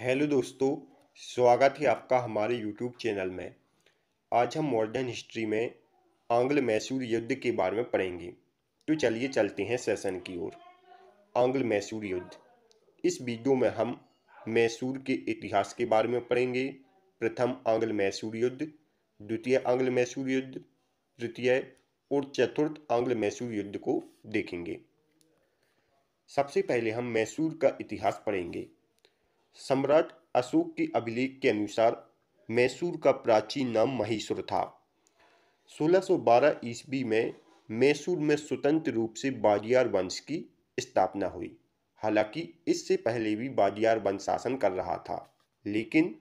hello दोस्तों स्वागत है आपका हमारे यूट्यूब चैनल में आज हम मॉडर्न हिस्ट्री में आंग्ल मैसूर युद्ध के बारे में पढ़ेंगे तो चलिए चलते हैं सेशन की ओर आंग्ल मैसूर युद्ध इस वीडियो में हम मैसूर के इतिहास के बारे में पढ़ेंगे प्रथम आंग्ल मैसूर युद्ध द्वितीय आंग्ल मैसूर युद्ध तृतीय और चतुर्थ आंग्ल मैसूर युद्ध को देखेंगे सबसे पहले हम मैसूर का इतिहास पढ़ेंगे सम्राट अशोक के अभिलेख के अनुसार मैसूर का प्राचीन नाम महीसुर था 1612 ईस्वी में मैसूर में स्वतंत्र रूप से बाडियार वंश की स्थापना हुई हालांकि इससे पहले भी बाडियार वंश शासन कर रहा था लेकिन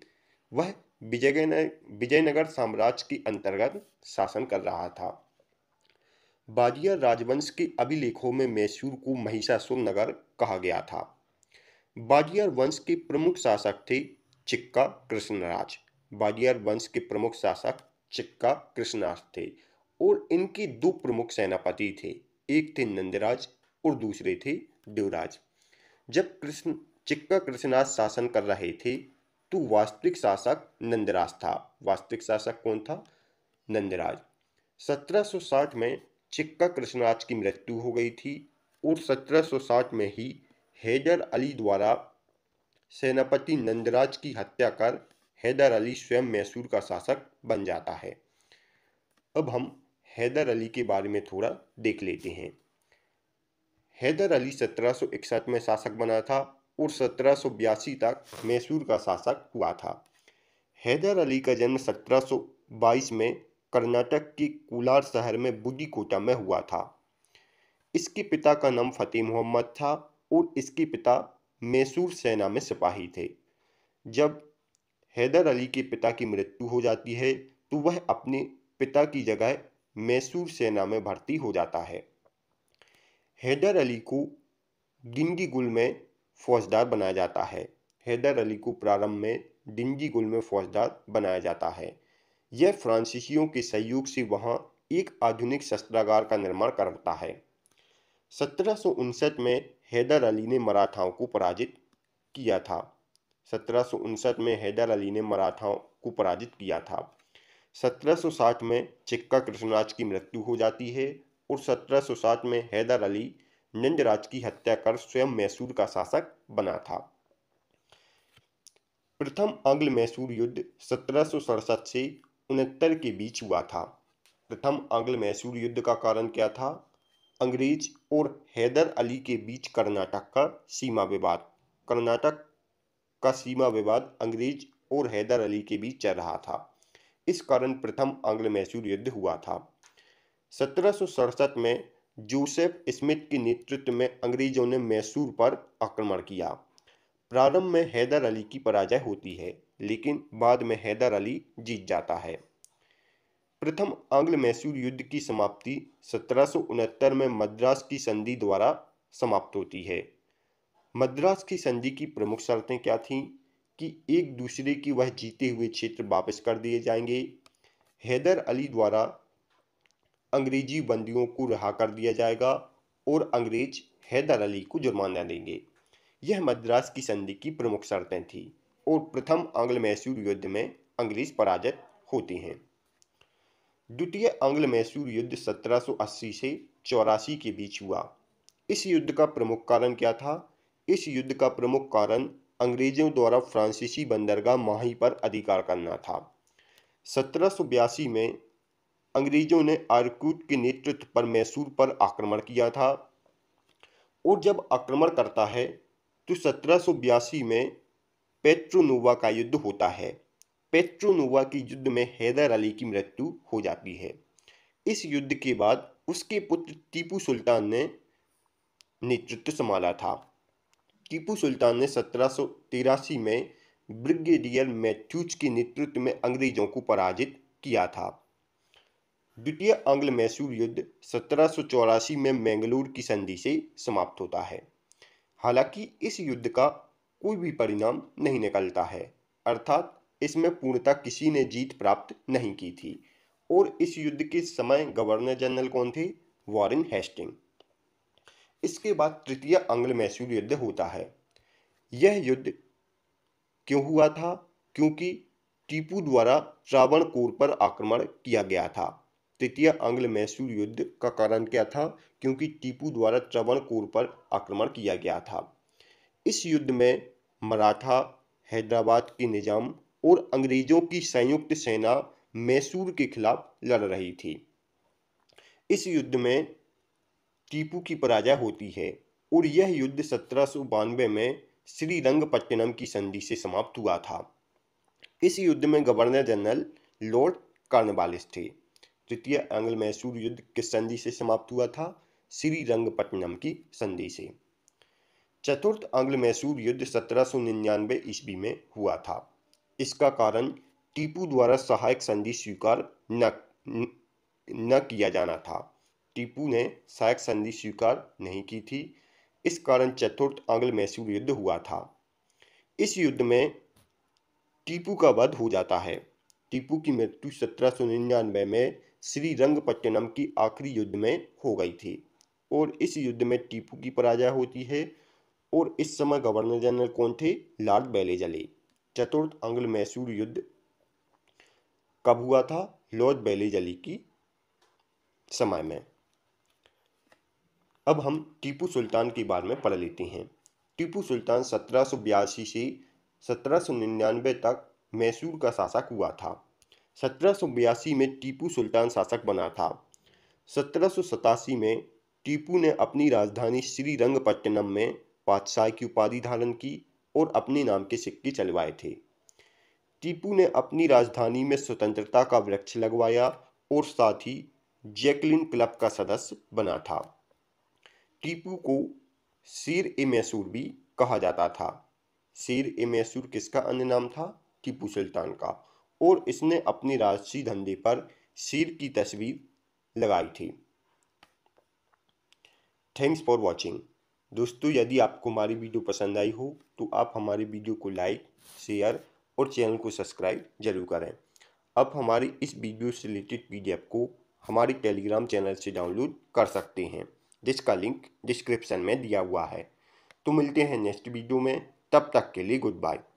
वह विजयनगर विजयनगर साम्राज्य के अंतर्गत शासन कर रहा था बाडियार राजवंश के अभिलेखों में मैसूर को महिषासुर नगर कहा गया था बागियर वंश के प्रमुख शासक थे चिक्का कृष्णराज बागियर वंश के प्रमुख शासक चिक्का कृष्णराज थे और इनके दो प्रमुख सेनापति थे एक थे नंदराज और दूसरे थे देवराज जब कृष्ण चिक्का कृष्णराज शासन कर रहे थे तो वास्तविक शासक नंदराज था वास्तविक शासक कौन था नंदराज 1760 में चिक्का कृष्णराज की मृत्यु हो गई थी और 1760 में ही हैदर अली द्वारा सेनापति नंदराज की हत्या कर हैदर अली स्वयं मैसूर का शासक बन जाता है अब हम हैदर अली के बारे में थोड़ा देख लेते हैं हैदर अली सत्रह में शासक बना था और सत्रह तक मैसूर का शासक हुआ था हैदर अली का जन्म 1722 में कर्नाटक के कोलार शहर में बुद्धिकोटा में हुआ था इसके पिता का नाम फतेह मोहम्मद था और इसके पिता मैसूर सेना में सिपाही थे जब हैदर अली के पिता की मृत्यु हो जाती है तो वह अपने पिता की जगह मैसूर सेना में भर्ती हो जाता है हैदर अली को डिंगी गुल में फौजदार बनाया जाता है हैदर अली को प्रारंभ में डिंगी गुल में फौजदार बनाया जाता है यह फ्रांसीसियों के सहयोग से वहाँ एक आधुनिक शस्त्रागार का निर्माण करता है सत्रह में हैदर अली ने मराठाओं को पराजित किया था सत्रह में हैदर अली ने मराठाओं को पराजित किया था 1760 में चिक्का कृष्णराज की मृत्यु हो जाती है और 1760 में हैदर अली नंदराज की हत्या कर स्वयं मैसूर का शासक बना था प्रथम आंग्ल मैसूर युद्ध सत्रह से उनहत्तर के बीच हुआ था प्रथम आंग्ल मैसूर युद्ध का कारण क्या था अंग्रेज और हैदर अली के बीच कर्नाटक का सीमा विवाद कर्नाटक का सीमा विवाद अंग्रेज और हैदर अली के बीच चल रहा था इस कारण प्रथम आंग्ल मैसूर युद्ध हुआ था सत्रह में जोसेफ स्मिथ के नेतृत्व में अंग्रेजों ने मैसूर पर आक्रमण किया प्रारंभ में हैदर अली की पराजय होती है लेकिन बाद में हैदर अली जीत जाता है प्रथम आंग्ल मैसूर युद्ध की समाप्ति सत्रह में मद्रास की संधि द्वारा समाप्त होती है मद्रास की संधि की प्रमुख शर्तें क्या थीं कि एक दूसरे की वह जीते हुए क्षेत्र वापस कर दिए जाएंगे हैदर अली द्वारा अंग्रेजी बंदियों को रहा कर दिया जाएगा और अंग्रेज हैदर अली को जुर्माना देंगे यह मद्रास की संधि की प्रमुख शर्तें थी और प्रथम आंग्ल मैसूर युद्ध में अंग्रेज पराजित होती हैं द्वितीय आंग्ल मैसूर युद्ध 1780 से चौरासी के बीच हुआ इस युद्ध का प्रमुख कारण क्या था इस युद्ध का प्रमुख कारण अंग्रेजों द्वारा फ्रांसीसी बंदरगाह माही पर अधिकार करना था सत्रह में अंग्रेजों ने आर्कूट के नेतृत्व पर मैसूर पर आक्रमण किया था और जब आक्रमण करता है तो सत्रह में पेट्रोनोवा का युद्ध होता है पेट्रोनोवा के युद्ध में हैदर अली की मृत्यु हो जाती है इस युद्ध के बाद उसके पुत्र टीपू सुल्तान ने नेतृत्व संभाला था टीपू सुल्तान ने सत्रह में ब्रिगेडियर मैथ्यूज के नेतृत्व में अंग्रेजों को पराजित किया था द्वितीय आंग्ल मैसूर युद्ध सत्रह में मैंगलोर की संधि से समाप्त होता है हालांकि इस युद्ध का कोई भी परिणाम नहीं निकलता है अर्थात इसमें पूर्णतः किसी ने जीत प्राप्त नहीं की थी और इस युद्ध के समय गवर्नर जनरल कौन थे वॉरेन हेस्टिंग इसके बाद तृतीय आंग्ल मैसूर युद्ध होता है यह युद्ध क्यों हुआ था क्योंकि टीपू द्वारा कोर पर आक्रमण किया गया था तृतीय आंग्ल मैसूर युद्ध का कारण क्या था क्योंकि टीपू द्वारा कोर पर आक्रमण किया गया था इस युद्ध में मराठा हैदराबाद के निजाम और अंग्रेजों की संयुक्त सेना मैसूर के खिलाफ लड़ रही थी इस युद्ध में टीपू की पराजय होती है और यह युद्ध सत्रह में श्रीरंगपट्टनम की संधि से समाप्त हुआ था इस युद्ध में गवर्नर जनरल लॉर्ड कार्नवालिस थे तृतीय आंग्ल मैसूर युद्ध किस संधि से समाप्त हुआ था श्रीरंगपट्टनम की संधि से चतुर्थ आंग्ल मैसूर युद्ध सत्रह ईस्वी में हुआ था इसका कारण टीपू द्वारा सहायक संधि स्वीकार न न किया जाना था टीपू ने सहायक संधि स्वीकार नहीं की थी इस कारण चतुर्थ आंग्ल मैसूर युद्ध हुआ था इस युद्ध में टीपू का वध हो जाता है टीपू की मृत्यु सत्रह सौ निन्यानवे में श्री रंगपट्टनम की आखिरी युद्ध में हो गई थी और इस युद्ध में टीपू की पराजय होती है और इस समय गवर्नर जनरल कौन थे लॉर्ड बैलेजले चतुर्थ अंग्ल मैसूर युद्ध कब हुआ था लॉर्ड जली की समय में अब हम टीपू सुल्तान के बारे में पढ़ लेते हैं टीपू सुल्तान सत्रह से सत्रह तक मैसूर का शासक हुआ था सत्रह में टीपू सुल्तान शासक बना था सत्रह में टीपू ने अपनी राजधानी श्रीरंगपट्टनम में पातशाह की उपाधि धारण की और अपने नाम के सिक्के चलवाए थे टीपू ने अपनी राजधानी में स्वतंत्रता का वृक्ष लगवाया और साथ ही जैकलिन क्लब का सदस्य बना था टीपू को सिर ए मैसूर भी कहा जाता था शेर ए मैसूर किसका अन्य नाम था टीपू सुल्तान का और इसने अपने राजसी धंधे पर शेर की तस्वीर लगाई थी थैंक्स फॉर वॉचिंग दोस्तों यदि आपको हमारी वीडियो पसंद आई हो तो आप हमारी वीडियो को लाइक शेयर और चैनल को सब्सक्राइब जरूर करें आप हमारी इस वीडियो से रिलेटेड पी को हमारे टेलीग्राम चैनल से डाउनलोड कर सकते हैं जिसका लिंक डिस्क्रिप्शन में दिया हुआ है तो मिलते हैं नेक्स्ट वीडियो में तब तक के लिए गुड बाय